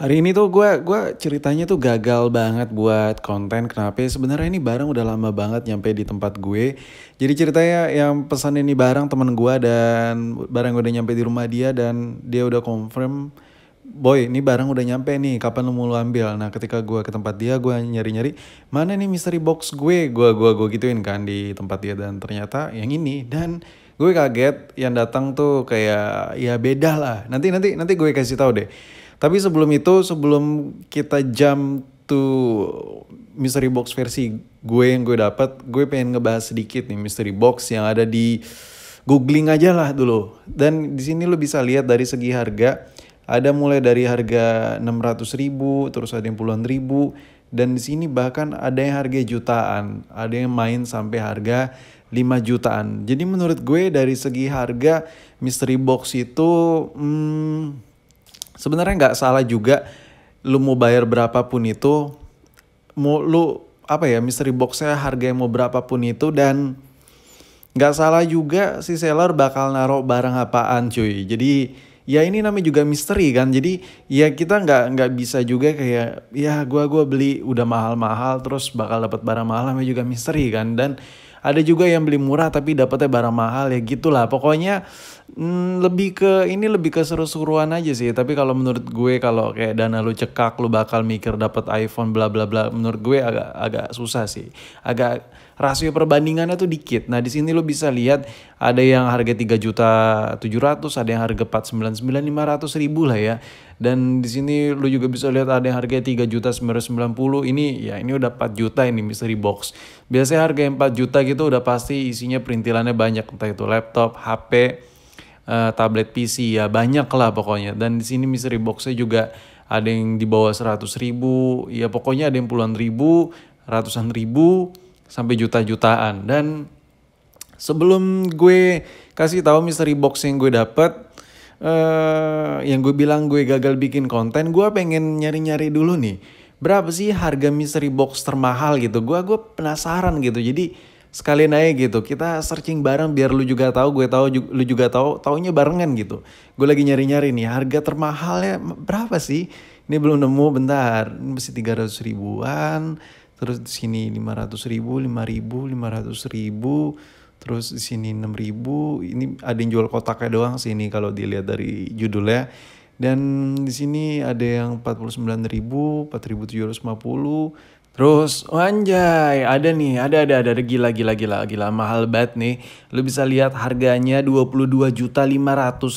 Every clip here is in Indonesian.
Hari ini tuh gue gua ceritanya tuh gagal banget buat konten kenapa? Ya? Sebenarnya ini barang udah lama banget nyampe di tempat gue. Jadi ceritanya yang pesan ini barang temen gue dan barang udah nyampe di rumah dia dan dia udah confirm Boy, ini barang udah nyampe nih, kapan lu mau lu ambil? Nah, ketika gue ke tempat dia, gue nyari-nyari, mana nih mystery box gue? Gue gua, gua gituin kan di tempat dia, dan ternyata yang ini. Dan gue kaget, yang datang tuh kayak, ya beda lah. Nanti, nanti, nanti gue kasih tahu deh tapi sebelum itu, sebelum kita jump to mystery box versi gue yang gue dapat, gue pengen ngebahas sedikit nih mystery box yang ada di googling aja lah dulu. Dan di sini lo bisa lihat dari segi harga, ada mulai dari harga 600 ribu, terus ada yang puluhan ribu, dan di sini bahkan ada yang harga jutaan, ada yang main sampai harga 5 jutaan. Jadi menurut gue dari segi harga mystery box itu hmm, sebenarnya nggak salah juga lu mau bayar berapapun itu mau lu apa ya mystery boxnya harga yang mau berapapun itu dan nggak salah juga si seller bakal naruh barang apaan cuy jadi ya ini namanya juga misteri kan jadi ya kita nggak nggak bisa juga kayak ya gua gua beli udah mahal-mahal terus bakal dapat barang mahal namanya juga misteri kan dan ada juga yang beli murah tapi dapetnya barang mahal ya gitulah. Pokoknya hmm, lebih ke ini lebih ke seru-seruan aja sih. Tapi kalau menurut gue kalau kayak dana lu cekak lu bakal mikir dapat iPhone bla bla bla menurut gue agak agak susah sih. Agak rasio perbandingannya tuh dikit. Nah, di sini lu bisa lihat ada yang harga 3 juta 700, ada yang harga 499 500 ribu lah ya dan di sini lu juga bisa lihat ada yang harganya 3 juta 990 ini ya ini udah 4 juta ini mystery box biasanya harga yang 4 juta gitu udah pasti isinya perintilannya banyak entah itu laptop HP uh, eh, tablet PC ya banyak lah pokoknya dan di sini mystery boxnya juga ada yang di bawah 100 ribu ya pokoknya ada yang puluhan ribu ratusan ribu sampai juta-jutaan dan sebelum gue kasih tahu mystery box yang gue dapet uh, yang gue bilang gue gagal bikin konten, gue pengen nyari-nyari dulu nih. Berapa sih harga mystery box termahal gitu? Gue gue penasaran gitu. Jadi sekalian aja gitu. Kita searching bareng biar lu juga tahu, gue tahu lu juga tahu, taunya barengan gitu. Gue lagi nyari-nyari nih harga termahalnya berapa sih? Ini belum nemu bentar. Ini masih ratus ribuan. Terus di sini lima ratus ribu, lima ribu, lima ratus ribu terus di sini 6000 ini ada yang jual kotaknya doang sih ini kalau dilihat dari judulnya dan di sini ada yang 49.000, 4.750. Terus oh anjay, ada nih, ada ada ada, ada gila gila gila gila mahal banget nih. Lu bisa lihat harganya juta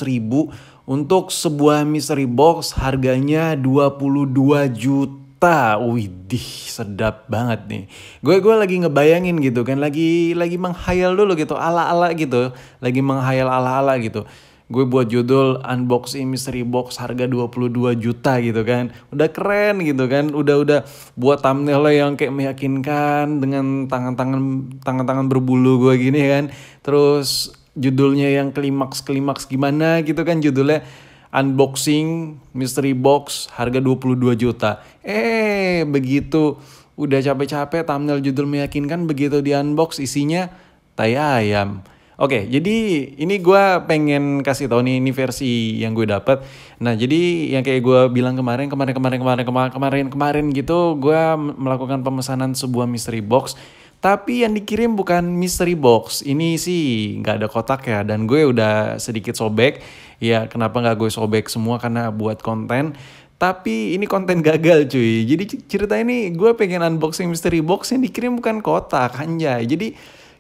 ribu untuk sebuah mystery box harganya 22 juta kita. Widih, sedap banget nih. Gue gue lagi ngebayangin gitu kan, lagi lagi menghayal dulu gitu, ala-ala gitu, lagi menghayal ala-ala gitu. Gue buat judul unboxing mystery box harga 22 juta gitu kan. Udah keren gitu kan. Udah udah buat thumbnail yang kayak meyakinkan dengan tangan-tangan tangan-tangan berbulu gue gini kan. Terus judulnya yang klimaks klimaks gimana gitu kan judulnya unboxing mystery box harga 22 juta. Eh, begitu udah capek-capek thumbnail judul meyakinkan begitu di unbox isinya tai ayam. Oke, jadi ini gue pengen kasih tau nih, ini versi yang gue dapat. Nah, jadi yang kayak gue bilang kemarin, kemarin, kemarin, kemarin, kemarin, kemarin, kemarin gitu, gue melakukan pemesanan sebuah mystery box. Tapi yang dikirim bukan mystery box. Ini sih nggak ada kotak ya. Dan gue udah sedikit sobek ya kenapa nggak gue sobek semua karena buat konten tapi ini konten gagal cuy jadi cerita ini gue pengen unboxing mystery box yang dikirim bukan kotak anjay jadi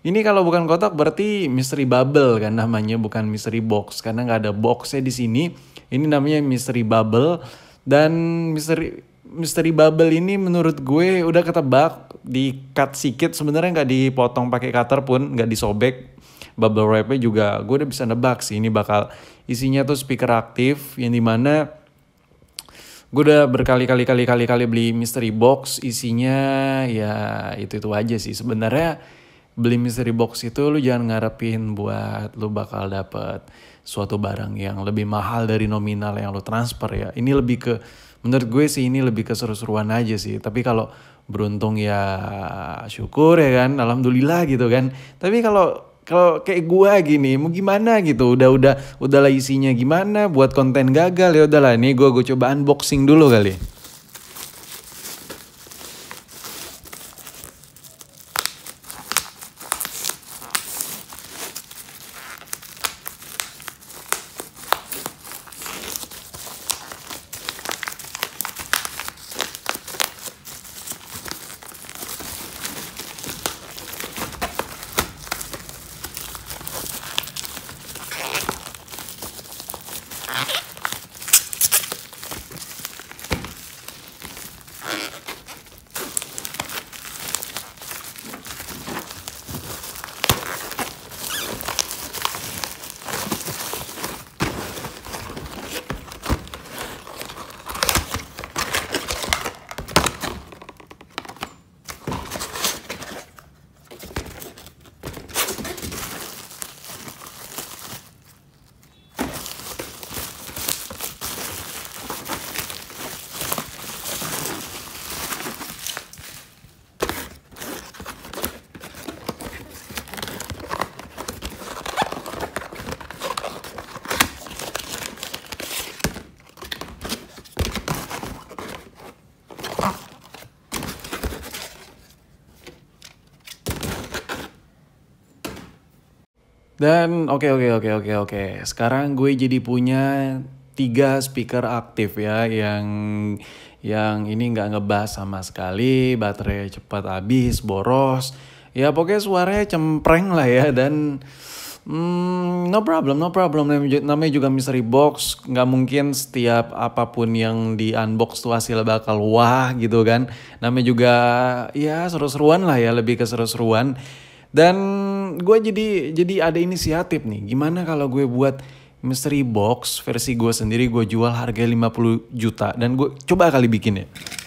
ini kalau bukan kotak berarti mystery bubble kan namanya bukan mystery box karena nggak ada boxnya di sini ini namanya mystery bubble dan mystery mystery bubble ini menurut gue udah ketebak di cut sedikit sebenarnya nggak dipotong pakai cutter pun nggak disobek bubble wrapnya juga gue udah bisa nebak sih ini bakal isinya tuh speaker aktif yang dimana gue udah berkali-kali kali-kali kali beli mystery box isinya ya itu itu aja sih sebenarnya beli mystery box itu lu jangan ngarepin buat lu bakal dapet suatu barang yang lebih mahal dari nominal yang lu transfer ya ini lebih ke menurut gue sih ini lebih ke seru-seruan aja sih tapi kalau beruntung ya syukur ya kan alhamdulillah gitu kan tapi kalau kalau kayak gua gini mau gimana gitu udah udah udahlah isinya gimana buat konten gagal ya udahlah Ini gua gua coba unboxing dulu kali Dan oke okay, oke okay, oke okay, oke okay, oke. Okay. Sekarang gue jadi punya tiga speaker aktif ya yang yang ini nggak ngebas sama sekali, baterai cepat habis, boros. Ya pokoknya suaranya cempreng lah ya dan Hmm, no problem, no problem. Namanya juga mystery box, nggak mungkin setiap apapun yang di unbox tuh hasil bakal wah gitu kan. Namanya juga ya seru-seruan lah ya, lebih ke seru-seruan. Dan gue jadi jadi ada inisiatif nih. Gimana kalau gue buat mystery box versi gue sendiri gue jual harga 50 juta dan gue coba kali bikin ya.